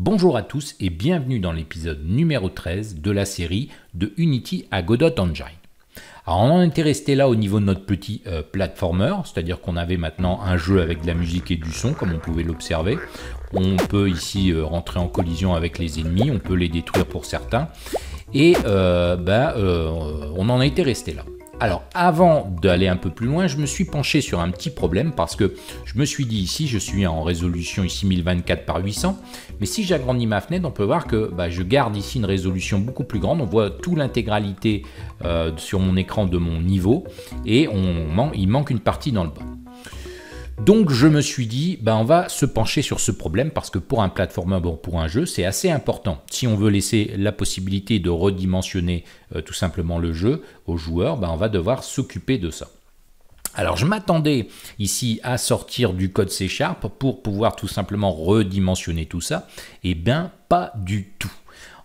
Bonjour à tous et bienvenue dans l'épisode numéro 13 de la série de Unity à Godot Engine. Alors on en était resté là au niveau de notre petit euh, platformer, c'est-à-dire qu'on avait maintenant un jeu avec de la musique et du son comme on pouvait l'observer. On peut ici euh, rentrer en collision avec les ennemis, on peut les détruire pour certains. Et bah, on en a été resté là. Alors avant d'aller un peu plus loin, je me suis penché sur un petit problème parce que je me suis dit ici, je suis en résolution ici 1024 par 800, mais si j'agrandis ma fenêtre, on peut voir que bah, je garde ici une résolution beaucoup plus grande. On voit tout l'intégralité euh, sur mon écran de mon niveau et il manque une partie dans le bas. Donc je me suis dit, ben, on va se pencher sur ce problème parce que pour un plateforme, bon, pour un jeu, c'est assez important. Si on veut laisser la possibilité de redimensionner euh, tout simplement le jeu aux joueurs, bah, on va devoir s'occuper de ça. Alors je m'attendais ici à sortir du code C Sharp pour pouvoir tout simplement redimensionner tout ça. Eh bien pas du tout.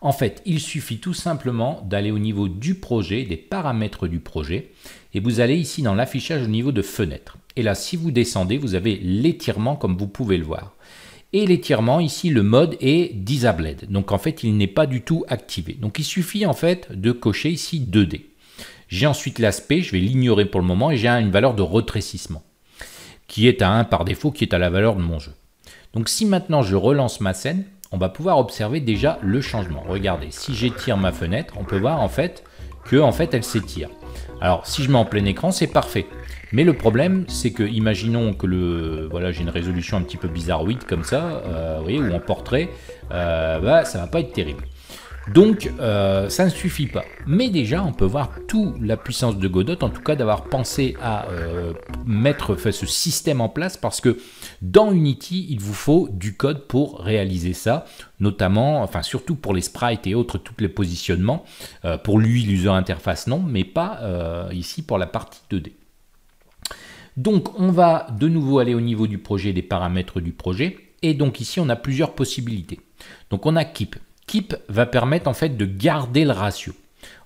En fait, il suffit tout simplement d'aller au niveau du projet, des paramètres du projet, et vous allez ici dans l'affichage au niveau de fenêtre. Et là, si vous descendez, vous avez l'étirement comme vous pouvez le voir. Et l'étirement, ici, le mode est disabled. Donc en fait, il n'est pas du tout activé. Donc il suffit en fait de cocher ici 2D. J'ai ensuite l'aspect, je vais l'ignorer pour le moment, et j'ai une valeur de retrécissement, qui est à 1 par défaut, qui est à la valeur de mon jeu. Donc si maintenant je relance ma scène, on va pouvoir observer déjà le changement. Regardez, si j'étire ma fenêtre, on peut voir en fait que en fait elle s'étire. Alors si je mets en plein écran, c'est parfait. Mais le problème, c'est que, imaginons que le, voilà, j'ai une résolution un petit peu bizarre, bizarroïde comme ça, euh, ou en portrait, euh, bah, ça va pas être terrible. Donc euh, ça ne suffit pas. Mais déjà, on peut voir toute la puissance de Godot, en tout cas d'avoir pensé à euh, mettre ce système en place, parce que dans Unity, il vous faut du code pour réaliser ça, notamment, enfin surtout pour les sprites et autres, tous les positionnements. Euh, pour lui, l'user interface, non, mais pas ici pour la partie 2D. Donc on va de nouveau aller au niveau du projet, des paramètres du projet. Et donc ici, on a plusieurs possibilités. Donc on a Keep. Keep va permettre en fait de garder le ratio.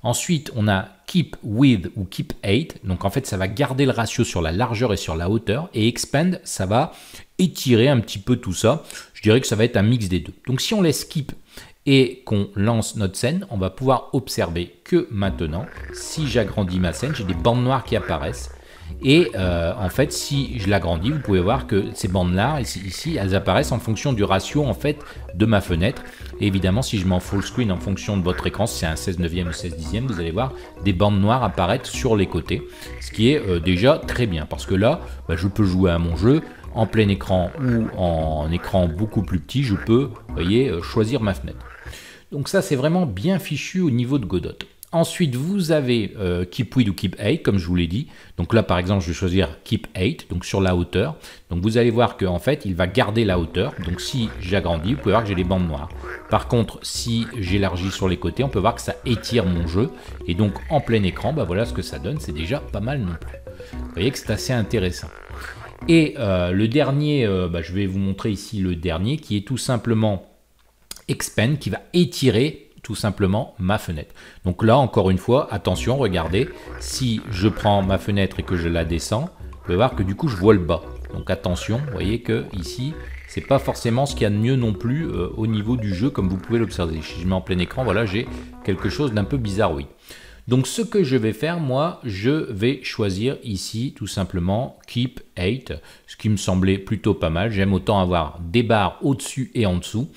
Ensuite, on a keep width ou keep height. Donc en fait, ça va garder le ratio sur la largeur et sur la hauteur. Et expand, ça va étirer un petit peu tout ça. Je dirais que ça va être un mix des deux. Donc si on laisse keep et qu'on lance notre scène, on va pouvoir observer que maintenant, si j'agrandis ma scène, j'ai des bandes noires qui apparaissent. Et euh, en fait, si je l'agrandis, vous pouvez voir que ces bandes-là, ici, elles apparaissent en fonction du ratio en fait de ma fenêtre. Et évidemment, si je mets en full screen en fonction de votre écran, si c'est un 16 neuvième ou 16 dixième, vous allez voir des bandes noires apparaître sur les côtés. Ce qui est euh, déjà très bien, parce que là, bah, je peux jouer à mon jeu en plein écran ou en écran beaucoup plus petit, je peux, voyez, euh, choisir ma fenêtre. Donc ça, c'est vraiment bien fichu au niveau de Godot. Ensuite, vous avez euh, Keep Width ou Keep Height, comme je vous l'ai dit. Donc là, par exemple, je vais choisir Keep 8, donc sur la hauteur. Donc vous allez voir qu'en fait, il va garder la hauteur. Donc si j'agrandis, vous pouvez voir que j'ai des bandes noires. Par contre, si j'élargis sur les côtés, on peut voir que ça étire mon jeu. Et donc en plein écran, bah voilà ce que ça donne. C'est déjà pas mal non plus. Vous voyez que c'est assez intéressant. Et euh, le dernier, euh, bah, je vais vous montrer ici le dernier, qui est tout simplement Expand, qui va étirer simplement ma fenêtre. Donc là, encore une fois, attention, regardez, si je prends ma fenêtre et que je la descends, vous pouvez voir que du coup, je vois le bas. Donc attention, voyez que ici, c'est pas forcément ce qu'il y a de mieux non plus euh, au niveau du jeu, comme vous pouvez l'observer. Si je mets en plein écran, voilà, j'ai quelque chose d'un peu bizarre, oui. Donc ce que je vais faire, moi, je vais choisir ici tout simplement Keep 8, ce qui me semblait plutôt pas mal. J'aime autant avoir des barres au-dessus et en dessous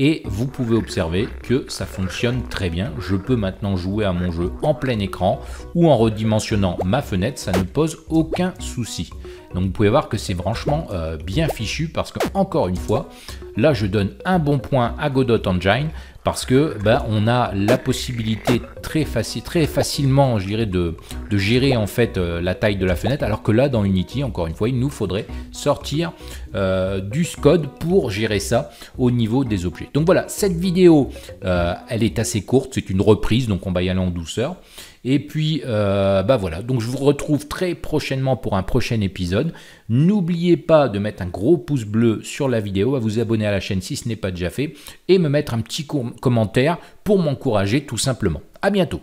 et vous pouvez observer que ça fonctionne très bien. Je peux maintenant jouer à mon jeu en plein écran ou en redimensionnant ma fenêtre, ça ne pose aucun souci. Donc vous pouvez voir que c'est franchement euh, bien fichu parce que encore une fois, Là, je donne un bon point à Godot Engine parce que ben on a la possibilité très, facile, très facilement, je dirais, de, gérer en fait euh, la taille de la fenêtre, alors que là, dans Unity, encore une fois, il nous faudrait sortir euh, du code pour gérer ça au niveau des objets. Donc voilà, cette vidéo, euh, elle est assez courte, c'est une reprise, donc on va y aller en douceur. Et puis, bah voilà. Donc, je vous retrouve très prochainement pour un prochain épisode. N'oubliez pas de mettre un gros pouce bleu sur la vidéo, à vous abonner à la chaîne si ce n'est pas déjà fait et me mettre un petit commentaire pour m'encourager tout simplement. À bientôt.